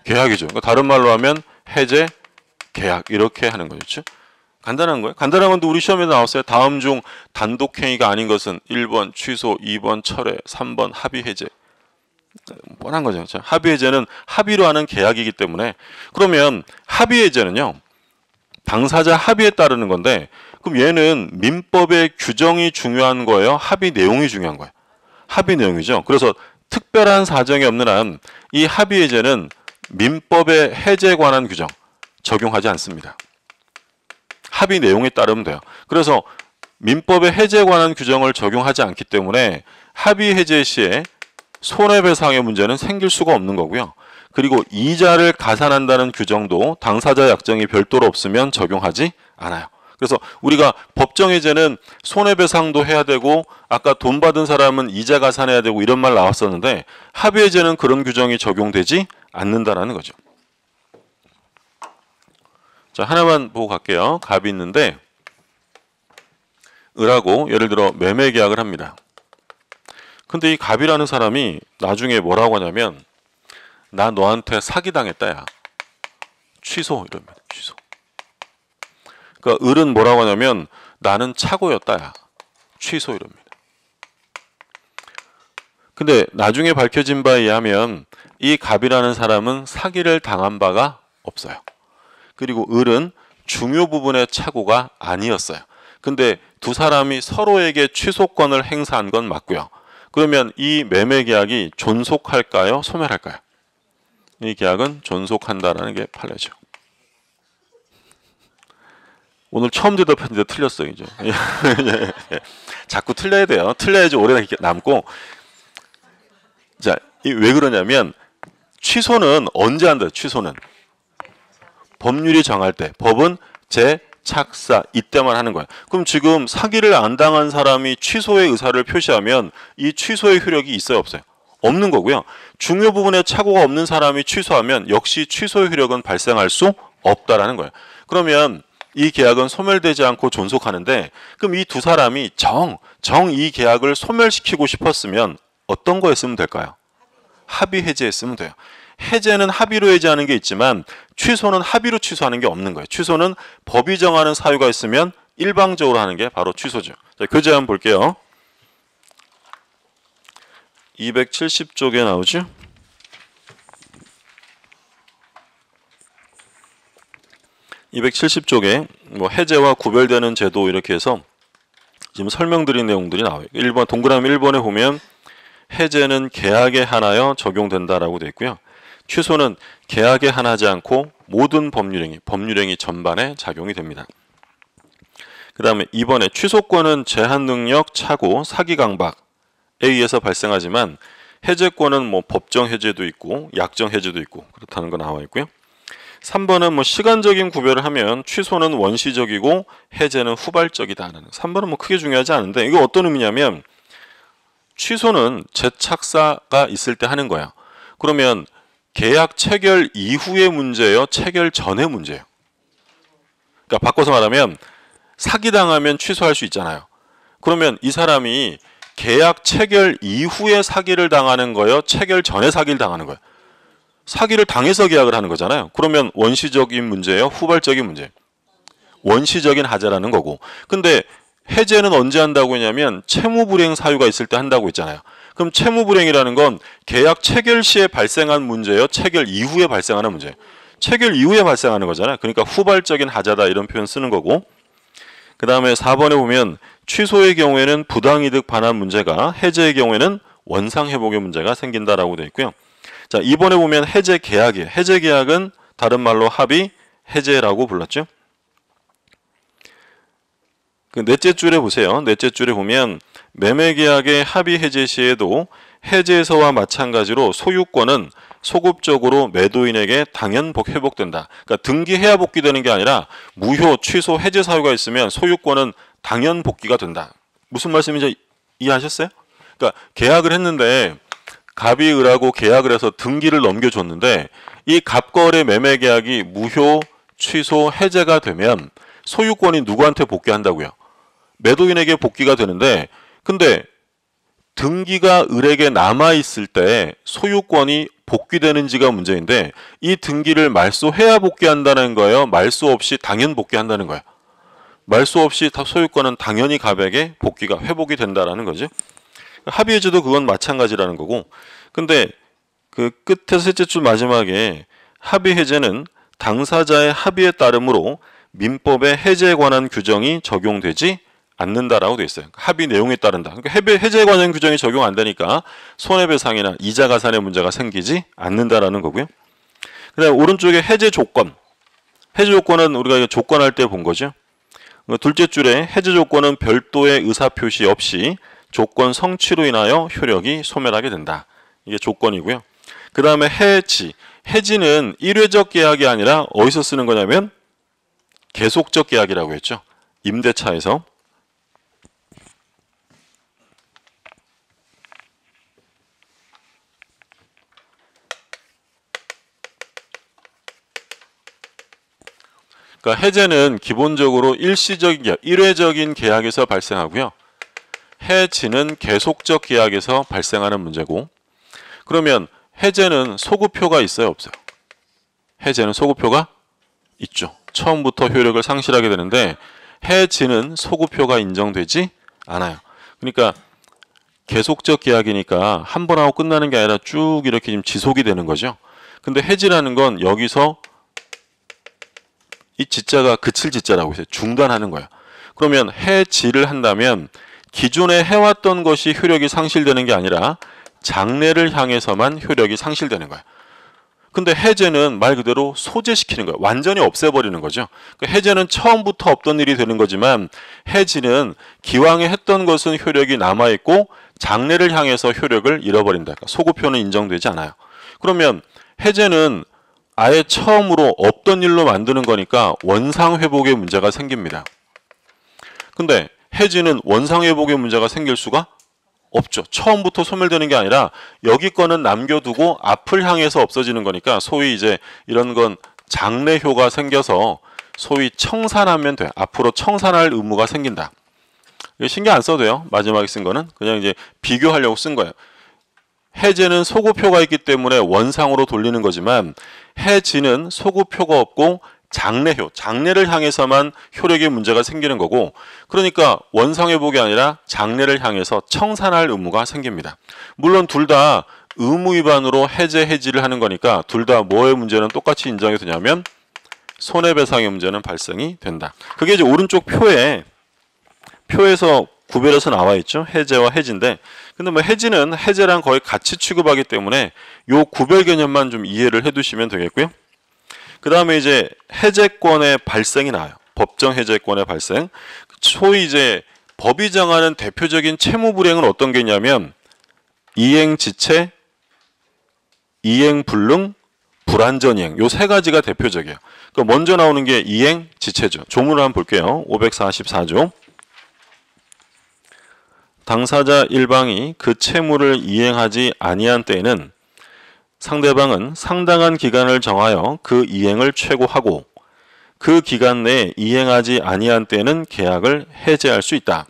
계약이죠. 그러니까 다른 말로 하면 해제 계약 이렇게 하는 거죠. 그렇죠? 간단한 거예요. 간단한 건데 우리 시험에 나왔어요. 다음 중 단독행위가 아닌 것은 1번 취소, 2번 철회, 3번 합의 해제. 뻔한 거죠. 그렇죠? 합의 해제는 합의로 하는 계약이기 때문에 그러면 합의 해제는요. 당사자 합의에 따르는 건데 그럼 얘는 민법의 규정이 중요한 거예요. 합의 내용이 중요한 거예요. 합의 내용이죠. 그래서 특별한 사정이 없는 한 이 합의 해제는 민법의 해제에 관한 규정 적용하지 않습니다. 합의 내용에 따르면 돼요. 그래서 민법의 해제에 관한 규정을 적용하지 않기 때문에 합의 해제 시에 손해배상의 문제는 생길 수가 없는 거고요. 그리고 이자를 가산한다는 규정도 당사자 약정이 별도로 없으면 적용하지 않아요. 그래서 우리가 법정해제는 손해배상도 해야 되고 아까 돈 받은 사람은 이자 가산해야 되고 이런 말 나왔었는데 합의해제는 그런 규정이 적용되지 않는다라는 거죠. 자 하나만 보고 갈게요. 갑이 있는데 을하고 예를 들어 매매 계약을 합니다. 근데 이 갑이라는 사람이 나중에 뭐라고 하냐면 나 너한테 사기당했다야. 취소 이러면 취소. 그러니까 을은 뭐라고 하냐면 나는 착오였다야. 취소 이럽니다. 근데 나중에 밝혀진 바에 의하면 이 갑이라는 사람은 사기를 당한 바가 없어요. 그리고 을은 중요 부분의 착오가 아니었어요. 근데 두 사람이 서로에게 취소권을 행사한 건 맞고요. 그러면 이 매매 계약이 존속할까요? 소멸할까요? 이 계약은 존속한다라는 게 판례죠. 오늘 처음 대답했는데 틀렸어요, 이제. [laughs] 자꾸 틀려야 돼요. 틀려야지 오래 남고. 자, 왜 그러냐면 취소는 언제 한다? 취소는 법률이 정할 때 법은 제 착사 이때만 하는 거야. 그럼 지금 사기를 안 당한 사람이 취소의 의사를 표시하면 이 취소의 효력이 있어요 없어요? 없는 거고요. 중요 부분에 착오가 없는 사람이 취소하면 역시 취소의 효력은 발생할 수 없다라는 거예요. 그러면 이 계약은 소멸되지 않고 존속하는데 그럼 이 두 사람이 정, 정 이 계약을 소멸시키고 싶었으면 어떤 거 했으면 될까요? 합의 해제했으면 돼요. 해제는 합의로 해제하는 게 있지만 취소는 합의로 취소하는 게 없는 거예요. 취소는 법이 정하는 사유가 있으면 일방적으로 하는 게 바로 취소죠. 자, 교재 그 한번 볼게요. 270쪽에 나오죠. 이백칠 쪽에뭐 해제와 구별되는 제도 이렇게 해서 지금 설명드린 내용들이 나와요. 1번 동그라미 1번에 보면 해제는 계약에 한하여 적용된다라고 돼 있고요. 취소는 계약에 한하지 않고 모든 법률행위, 법률행위 전반에 작용이 됩니다. 그 다음에 이번에 취소권은 제한능력, 착오, 사기강박에 의해서 발생하지만 해제권은 뭐 법정 해제도 있고 약정 해제도 있고 그렇다는 거 나와 있고요. 3번은 뭐 시간적인 구별을 하면 취소는 원시적이고 해제는 후발적이다라는 3번은 뭐 크게 중요하지 않은데 이거 어떤 의미냐면 취소는 재착사가 있을 때 하는 거야. 그러면 계약 체결 이후의 문제예요? 체결 전의 문제예요? 그러니까 바꿔서 말하면 사기당하면 취소할 수 있잖아요. 그러면 이 사람이 계약 체결 이후에 사기를 당하는 거예요? 체결 전에 사기를 당하는 거예요? 사기를 당해서 계약을 하는 거잖아요. 그러면 원시적인 문제예요? 후발적인 문제? 원시적인 하자라는 거고. 근데 해제는 언제 한다고 했냐면 채무 불행 사유가 있을 때 한다고 했잖아요. 그럼 채무불행이라는 건 계약 체결 시에 발생한 문제예요. 체결 이후에 발생하는 문제. 체결 이후에 발생하는 거잖아요. 그러니까 후발적인 하자다 이런 표현 쓰는 거고. 그 다음에 4번에 보면 취소의 경우에는 부당이득 반환 문제가 해제의 경우에는 원상회복의 문제가 생긴다라고 되어 있고요. 자 이번에 보면 해제 계약이에요. 해제 계약은 다른 말로 합의 해제라고 불렀죠. 그 넷째 줄에 보세요. 넷째 줄에 보면 매매 계약의 합의 해제 시에도 해제서와 마찬가지로 소유권은 소급적으로 매도인에게 당연 복 회복된다. 그러니까 등기해야 복귀되는 게 아니라 무효, 취소, 해제 사유가 있으면 소유권은 당연 복귀가 된다. 무슨 말씀인지 이해하셨어요? 그러니까 계약을 했는데 갑이 을하고 계약을 해서 등기를 넘겨줬는데 이 갑거래 매매 계약이 무효, 취소, 해제가 되면 소유권이 누구한테 복귀한다고요? 매도인에게 복귀가 되는데 근데 등기가 을에게 남아 있을 때 소유권이 복귀되는지가 문제인데 이 등기를 말소해야 복귀한다는 거예요. 말소 없이 당연 복귀한다는 거예요 말소 없이 소유권은 당연히 갑에게 복귀가 회복이 된다는 거죠. 합의해제도 그건 마찬가지라는 거고. 근데 그 끝에 셋째 줄 마지막에 합의해제는 당사자의 합의에 따르므로 민법의 해제에 관한 규정이 적용되지 않는다라고 되어 있어요. 그러니까 합의 내용에 따른다. 그러니까 해제 관련 규정이 적용 안 되니까 손해배상이나 이자 가산의 문제가 생기지 않는다라는 거고요. 그다음 오른쪽에 해제 조건. 해제 조건은 우리가 조건할 때 본 거죠. 그러니까 둘째 줄에 해제 조건은 별도의 의사 표시 없이 조건 성취로 인하여 효력이 소멸하게 된다. 이게 조건이고요. 그 다음에 해지. 해지는 일회적 계약이 아니라 어디서 쓰는 거냐면 계속적 계약이라고 했죠. 임대차에서. 그러니까 해제는 기본적으로 일시적인 계약, 일회적인 계약에서 발생하고요. 해지는 계속적 계약에서 발생하는 문제고 그러면 해제는 소급표가 있어요 없어요? 해제는 소급표가 있죠. 처음부터 효력을 상실하게 되는데 해지는 소급표가 인정되지 않아요. 그러니까 계속적 계약이니까 한 번 하고 끝나는 게 아니라 쭉 이렇게 지금 지속이 되는 거죠. 근데 해지라는 건 여기서 이 지자가 그칠 지자라고 있어요. 중단하는 거예요 그러면 해지를 한다면 기존에 해왔던 것이 효력이 상실되는 게 아니라 장래를 향해서만 효력이 상실되는 거예요 근데 해제는 말 그대로 소재시키는 거예요. 완전히 없애버리는 거죠. 그 해제는 처음부터 없던 일이 되는 거지만 해지는 기왕에 했던 것은 효력이 남아있고 장래를 향해서 효력을 잃어버린다. 그러니까 소급효는 인정되지 않아요. 그러면 해제는 아예 처음으로 없던 일로 만드는 거니까 원상회복의 문제가 생깁니다. 근데 해지는 원상회복의 문제가 생길 수가 없죠. 처음부터 소멸되는 게 아니라 여기 거는 남겨두고 앞을 향해서 없어지는 거니까 소위 이제 이런 건 장래효가 생겨서 소위 청산하면 돼. 앞으로 청산할 의무가 생긴다. 신경 안 써도 돼요. 마지막에 쓴 거는 그냥 이제 비교하려고 쓴 거예요. 해제는 소구표가 있기 때문에 원상으로 돌리는 거지만 해지는 소구표가 없고 장례효, 장례를 향해서만 효력의 문제가 생기는 거고 그러니까 원상회복이 아니라 장례를 향해서 청산할 의무가 생깁니다. 물론 둘 다 의무 위반으로 해제, 해지를 하는 거니까 둘 다 뭐의 문제는 똑같이 인정이 되냐면 손해배상의 문제는 발생이 된다. 그게 이제 오른쪽 표에 표에서 구별해서 나와 있죠. 해제와 해진데 근데 뭐 해지는 해제랑 거의 같이 취급하기 때문에 요 구별 개념만 좀 이해를 해 두시면 되겠고요. 그 다음에 이제 해제권의 발생이 나와요. 법정 해제권의 발생. 소위 이제 법이 정하는 대표적인 채무 불행은 어떤 게 있냐면 이행 지체, 이행 불능, 불완전 이행 요 세 가지가 대표적이에요. 그 먼저 나오는 게 이행 지체죠. 조문을 한번 볼게요. 544조. 당사자 일방이 그 채무를 이행하지 아니한 때에는 상대방은 상당한 기간을 정하여 그 이행을 최고하고 그 기간 내에 이행하지 아니한 때는 계약을 해제할 수 있다.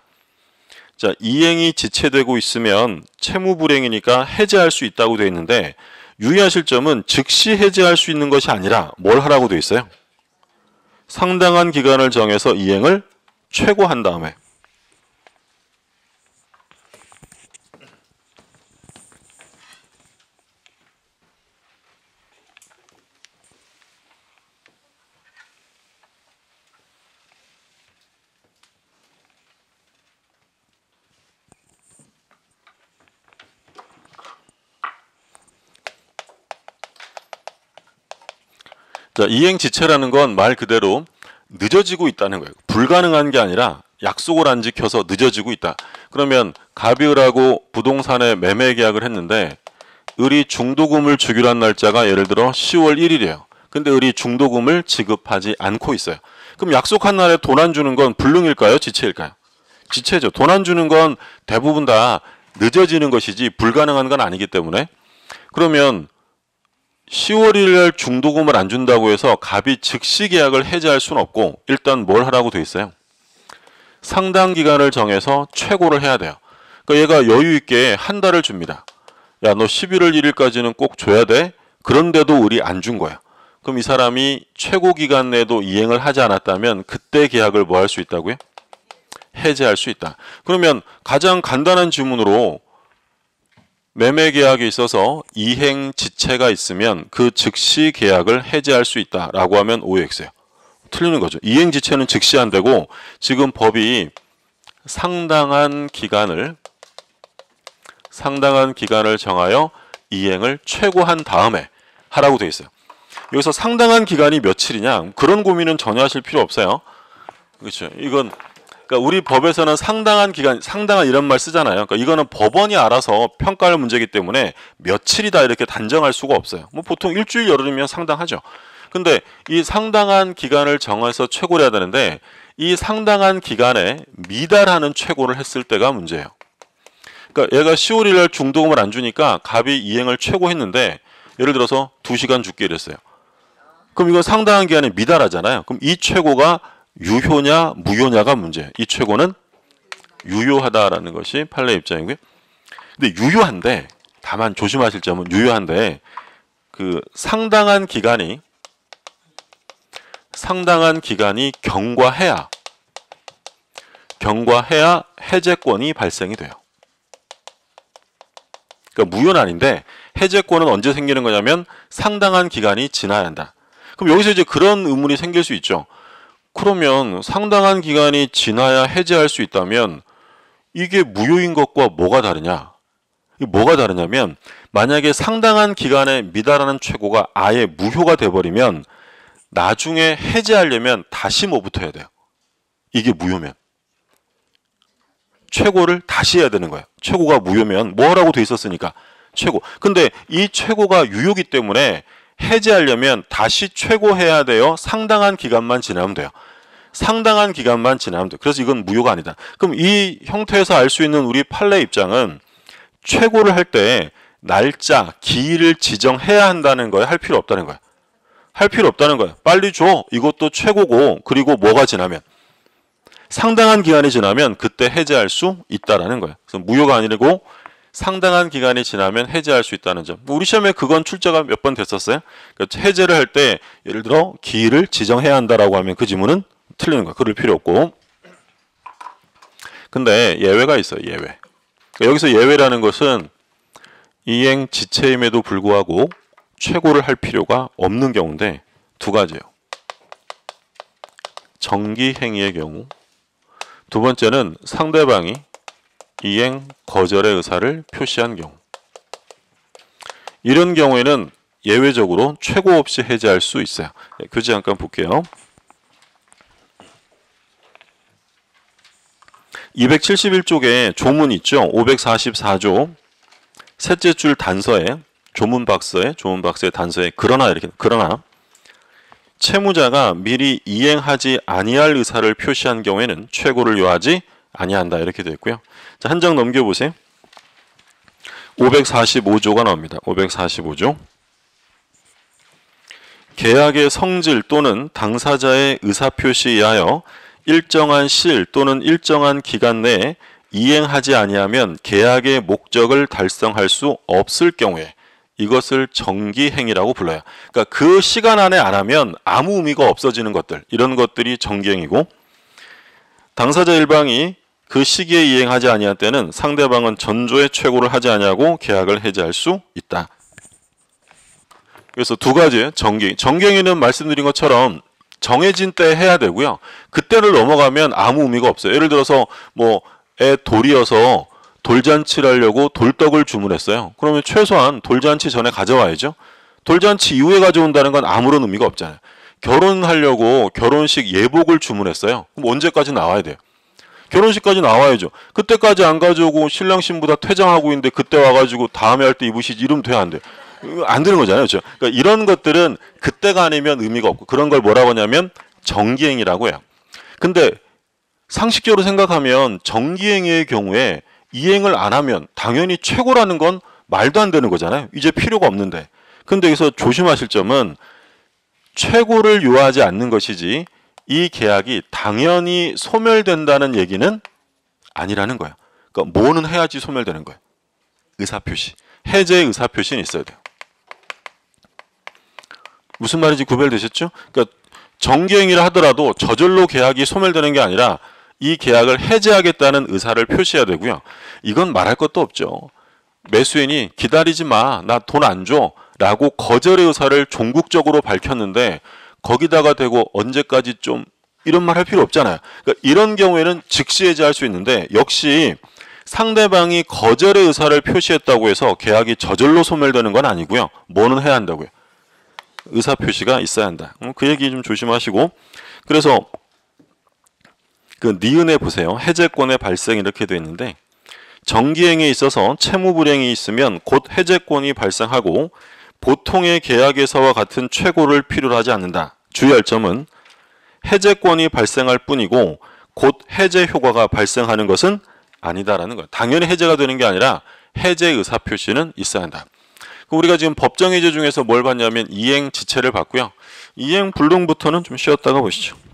자, 이행이 지체되고 있으면 채무 불행이니까 해제할 수 있다고 되어 있는데 유의하실 점은 즉시 해제할 수 있는 것이 아니라 뭘 하라고 되어 있어요? 상당한 기간을 정해서 이행을 최고한 다음에 자, 이행 지체라는 건 말 그대로 늦어지고 있다는 거예요. 불가능한 게 아니라 약속을 안 지켜서 늦어지고 있다. 그러면 가비을하고 부동산에 매매 계약을 했는데 을이 중도금을 주기로 한 날짜가 예를 들어 10월 1일이에요. 근데 을이 중도금을 지급하지 않고 있어요. 그럼 약속한 날에 돈 안 주는 건 불능일까요? 지체일까요? 지체죠. 돈 안 주는 건 대부분 다 늦어지는 것이지 불가능한 건 아니기 때문에 그러면 10월 1일 중도금을 안 준다고 해서 갑이 즉시 계약을 해지할 수는 없고 일단 뭘 하라고 돼 있어요? 상당 기간을 정해서 최고를 해야 돼요. 그러니까 얘가 여유 있게 한 달을 줍니다. 야 너 11월 1일까지는 꼭 줘야 돼. 그런데도 우리 안 준 거야. 그럼 이 사람이 최고 기간 내에도 이행을 하지 않았다면 그때 계약을 뭐 할 수 있다고요? 해제할 수 있다. 그러면 가장 간단한 질문으로 매매 계약에 있어서 이행 지체가 있으면 그 즉시 계약을 해지할 수 있다라고 하면 OX예요. 틀리는 거죠. 이행 지체는 즉시 안 되고 지금 법이 상당한 기간을 상당한 기간을 정하여 이행을 최고한 다음에 하라고 되어 있어요. 여기서 상당한 기간이 며칠이냐 그런 고민은 전혀 하실 필요 없어요. 그렇죠. 이건 그러니까 우리 법에서는 상당한 기간, 상당한 이런 말 쓰잖아요. 그러니까 이거는 법원이 알아서 평가할 문제이기 때문에 며칠이다 이렇게 단정할 수가 없어요. 뭐 보통 일주일 열흘이면 상당하죠. 근데 이 상당한 기간을 정해서 최고를 해야 되는데 이 상당한 기간에 미달하는 최고를 했을 때가 문제예요. 그러니까 얘가 10월 1일 중도금을 안 주니까 갑이 이행을 최고했는데 예를 들어서 2시간 줄게 이랬어요. 그럼 이건 상당한 기간에 미달하잖아요. 그럼 이 최고가 유효냐 무효냐가 문제. 이 최고는 유효하다라는 것이 판례 입장이고요. 근데 유효한데 다만 조심하실 점은 유효한데 그 상당한 기간이 상당한 기간이 경과해야 경과해야 해제권이 발생이 돼요. 그러니까 무효는 아닌데 해제권은 언제 생기는 거냐면 상당한 기간이 지나야 한다. 그럼 여기서 이제 그런 의문이 생길 수 있죠. 그러면 상당한 기간이 지나야 해제할 수 있다면 이게 무효인 것과 뭐가 다르냐? 뭐가 다르냐면 만약에 상당한 기간에 미달하는 최고가 아예 무효가 돼버리면 나중에 해제하려면 다시 뭐부터 해야 돼요? 이게 무효면. 최고를 다시 해야 되는 거예요. 최고가 무효면 뭐라고 돼 있었으니까 최고. 근데 이 최고가 유효기 때문에 해제하려면 다시 최고해야 돼요. 상당한 기간만 지나면 돼요. 상당한 기간만 지나면 돼요. 그래서 이건 무효가 아니다. 그럼 이 형태에서 알 수 있는 우리 판례 입장은 최고를 할 때 날짜, 기일을 지정해야 한다는 거예요. 할 필요 없다는 거예요. 할 필요 없다는 거예요. 빨리 줘. 이것도 최고고 그리고 뭐가 지나면 상당한 기간이 지나면 그때 해제할 수 있다라는 거예요. 그래서 무효가 아니고 상당한 기간이 지나면 해제할 수 있다는 점. 우리 시험에 그건 출제가 몇 번 됐었어요. 그러니까 해제를 할 때 예를 들어 기일을 지정해야 한다라고 하면 그 지문은 틀리는 거야. 그럴 필요 없고. 근데 예외가 있어요. 예외. 그러니까 여기서 예외라는 것은 이행 지체임에도 불구하고 최고를 할 필요가 없는 경우인데 두 가지예요. 정기 행위의 경우 두 번째는 상대방이 이행, 거절의 의사를 표시한 경우 이런 경우에는 예외적으로 최고 없이 해제할 수 있어요. 예, 교재 잠깐 볼게요. 271쪽에 조문 있죠. 544조 셋째 줄 단서에 조문 박서에 조문 박서의 단서에 그러나 이렇게 그러나 채무자가 미리 이행하지 아니할 의사를 표시한 경우에는 최고를 요하지 아니한다 이렇게 되어 있고요. 자, 한장 넘겨 보세요. 545조가 나옵니다. 545조. 계약의 성질 또는 당사자의 의사표시에 의하여 일정한 실 또는 일정한 기간 내에 이행하지 아니하면 계약의 목적을 달성할 수 없을 경우에 이것을 정기행위라고 불러요. 그러니까 그 시간 안에 안 하면 아무 의미가 없어지는 것들 이런 것들이 정기행위고 당사자 일방이 그 시기에 이행하지 아니할 때는 상대방은 전조의 최고를 하지 아니하고 계약을 해지할 수 있다. 그래서 두 가지 정갱. 정갱이는 말씀드린 것처럼 정해진 때 해야 되고요. 그때를 넘어가면 아무 의미가 없어요. 예를 들어서 뭐 애 돌이어서 돌잔치를 하려고 돌떡을 주문했어요. 그러면 최소한 돌잔치 전에 가져와야죠. 돌잔치 이후에 가져온다는 건 아무런 의미가 없잖아요. 결혼하려고 결혼식 예복을 주문했어요. 그럼 언제까지 나와야 돼요? 결혼식까지 나와야죠. 그때까지 안 가져오고 신랑 신부다 퇴장하고 있는데 그때 와가지고 다음에 할 때 입으시지 이러면 돼안 돼. 안 되는 거잖아요. 그렇죠? 그러니까 이런 것들은 그때가 아니면 의미가 없고 그런 걸 뭐라고 하냐면 정기행이라고 해요. 근데 상식적으로 생각하면 정기행의 경우에 이행을 안 하면 당연히 최고라는 건 말도 안 되는 거잖아요. 이제 필요가 없는데. 근데 여기서 조심하실 점은 최고를 요하지 않는 것이지 이 계약이 당연히 소멸된다는 얘기는 아니라는 거예요. 그러니까 뭐는 해야지 소멸되는 거예 의사표시. 해제 의사표시는 있어야 돼요. 무슨 말인지 구별되셨죠? 그러니까 정기행위를 하더라도 저절로 계약이 소멸되는 게 아니라 이 계약을 해제하겠다는 의사를 표시해야 되고요. 이건 말할 것도 없죠. 매수인이 기다리지 마. 나 돈 안 줘. 라고 거절의 의사를 종국적으로 밝혔는데 거기다가 되고 언제까지 좀 이런 말 할 필요 없잖아요. 그러니까 이런 경우에는 즉시 해제할 수 있는데 역시 상대방이 거절의 의사를 표시했다고 해서 계약이 저절로 소멸되는 건 아니고요. 뭐는 해야 한다고요. 의사 표시가 있어야 한다. 음, 그 얘기 좀 조심하시고 그래서 그 니은에 보세요. 해제권의 발생 이렇게 되어 있는데 정기행에 있어서 채무불행이 있으면 곧 해제권이 발생하고 보통의 계약에서와 같은 최고를 필요로 하지 않는다. 주의할 점은 해제권이 발생할 뿐이고 곧 해제 효과가 발생하는 것은 아니다라는 거예요. 당연히 해제가 되는 게 아니라 해제 의사 표시는 있어야 한다. 우리가 지금 법정 해제 중에서 뭘 봤냐면 이행 지체를 봤고요. 이행 불능부터는 좀 쉬었다가 보시죠.